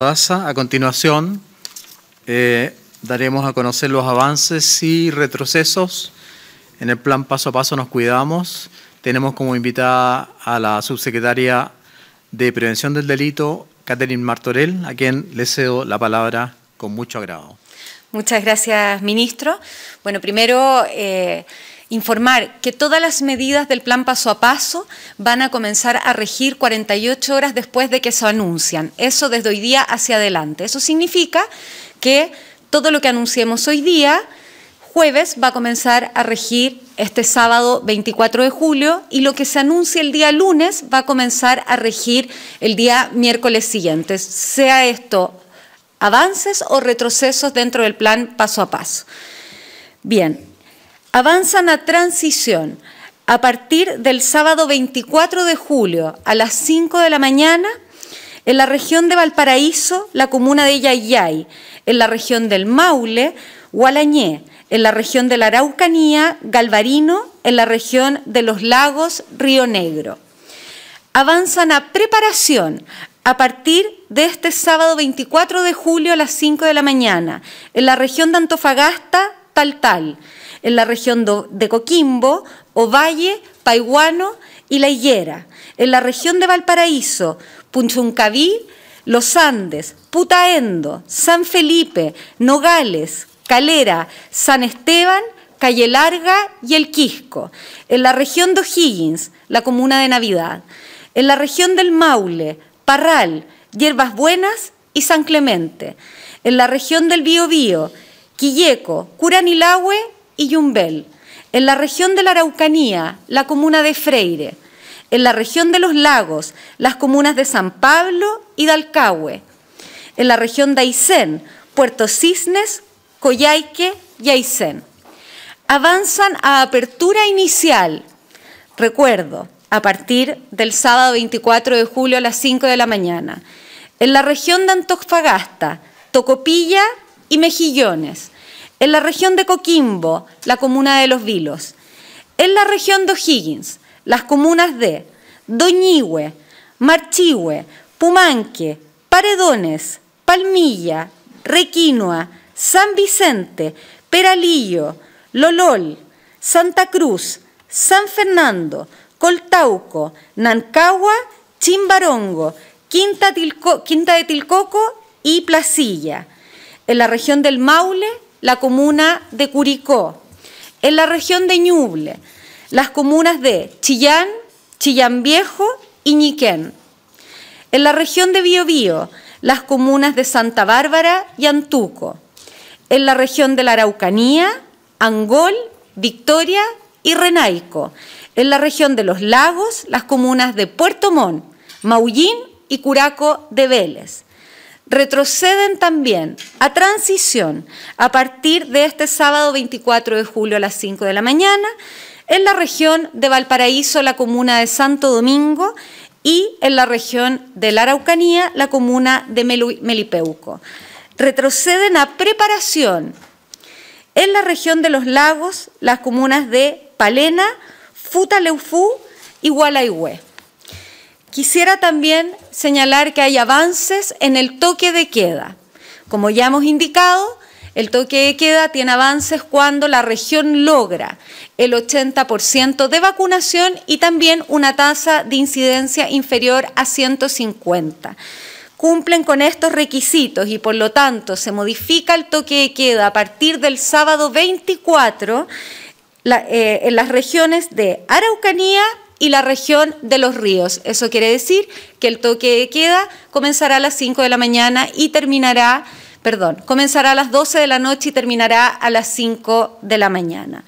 A continuación, eh, daremos a conocer los avances y retrocesos en el plan Paso a Paso Nos Cuidamos. Tenemos como invitada a la subsecretaria de Prevención del Delito, Catherine Martorell, a quien le cedo la palabra con mucho agrado. Muchas gracias, ministro. Bueno, primero... Eh, Informar que todas las medidas del plan paso a paso van a comenzar a regir 48 horas después de que se anuncian. Eso desde hoy día hacia adelante. Eso significa que todo lo que anunciemos hoy día, jueves, va a comenzar a regir este sábado 24 de julio y lo que se anuncia el día lunes va a comenzar a regir el día miércoles siguiente. Sea esto avances o retrocesos dentro del plan paso a paso. Bien, avanzan a transición a partir del sábado 24 de julio a las 5 de la mañana en la región de Valparaíso, la comuna de Yayay, en la región del Maule, Gualañé, en la región de la Araucanía, Galvarino, en la región de los lagos, Río Negro. Avanzan a preparación a partir de este sábado 24 de julio a las 5 de la mañana en la región de Antofagasta, en la región de Coquimbo, Ovalle, Paiguano y La Higuera, en la región de Valparaíso, Punchuncaví, Los Andes, Putaendo, San Felipe, Nogales, Calera, San Esteban, Calle Larga y El Quisco, en la región de O'Higgins, la comuna de Navidad, en la región del Maule, Parral, Hierbas Buenas y San Clemente, en la región del Biobío, Quilleco, Curanilahue y Yumbel. En la región de la Araucanía, la comuna de Freire. En la región de los lagos, las comunas de San Pablo y Dalcahue. En la región de Aysén, Puerto Cisnes, Coyhaique y Aysén. Avanzan a apertura inicial. Recuerdo, a partir del sábado 24 de julio a las 5 de la mañana. En la región de Antofagasta, Tocopilla y mejillones, en la región de Coquimbo, la comuna de Los Vilos, en la región de O'Higgins, las comunas de Doñigüe, Marchigüe, Pumanque, Paredones, Palmilla, Requinoa, San Vicente, Peralillo, Lolol, Santa Cruz, San Fernando, Coltauco, Nancagua, Chimbarongo, Quinta, Quinta de Tilcoco y Placilla en la región del Maule, la comuna de Curicó, en la región de Ñuble, las comunas de Chillán, Chillán Viejo y Ñiquén. En la región de Biobío, las comunas de Santa Bárbara y Antuco. En la región de la Araucanía, Angol, Victoria y Renaico. En la región de los lagos, las comunas de Puerto Montt, Maullín y Curaco de Vélez retroceden también a transición a partir de este sábado 24 de julio a las 5 de la mañana en la región de Valparaíso, la comuna de Santo Domingo y en la región de la Araucanía, la comuna de Melipeuco. Retroceden a preparación en la región de los lagos, las comunas de Palena, Futaleufú y Gualaihue. Quisiera también señalar que hay avances en el toque de queda. Como ya hemos indicado, el toque de queda tiene avances cuando la región logra el 80% de vacunación y también una tasa de incidencia inferior a 150. Cumplen con estos requisitos y por lo tanto se modifica el toque de queda a partir del sábado 24 eh, en las regiones de Araucanía, y la región de los ríos. Eso quiere decir que el toque de queda comenzará a las 5 de la mañana y terminará, perdón, comenzará a las 12 de la noche y terminará a las 5 de la mañana.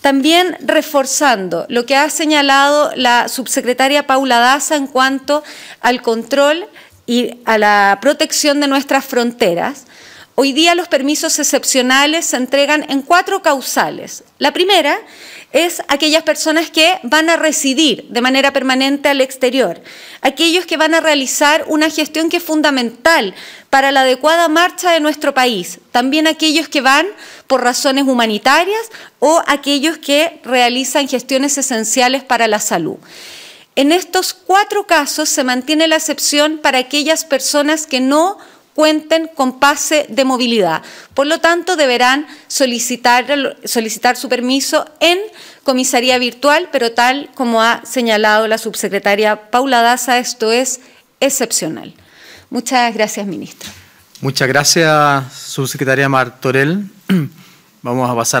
También reforzando lo que ha señalado la subsecretaria Paula Daza en cuanto al control y a la protección de nuestras fronteras, Hoy día los permisos excepcionales se entregan en cuatro causales. La primera es aquellas personas que van a residir de manera permanente al exterior, aquellos que van a realizar una gestión que es fundamental para la adecuada marcha de nuestro país, también aquellos que van por razones humanitarias o aquellos que realizan gestiones esenciales para la salud. En estos cuatro casos se mantiene la excepción para aquellas personas que no cuenten con pase de movilidad. Por lo tanto, deberán solicitar, solicitar su permiso en comisaría virtual, pero tal como ha señalado la subsecretaria Paula Daza, esto es excepcional. Muchas gracias, ministro. Muchas gracias, subsecretaria Martorell. Vamos a pasar a...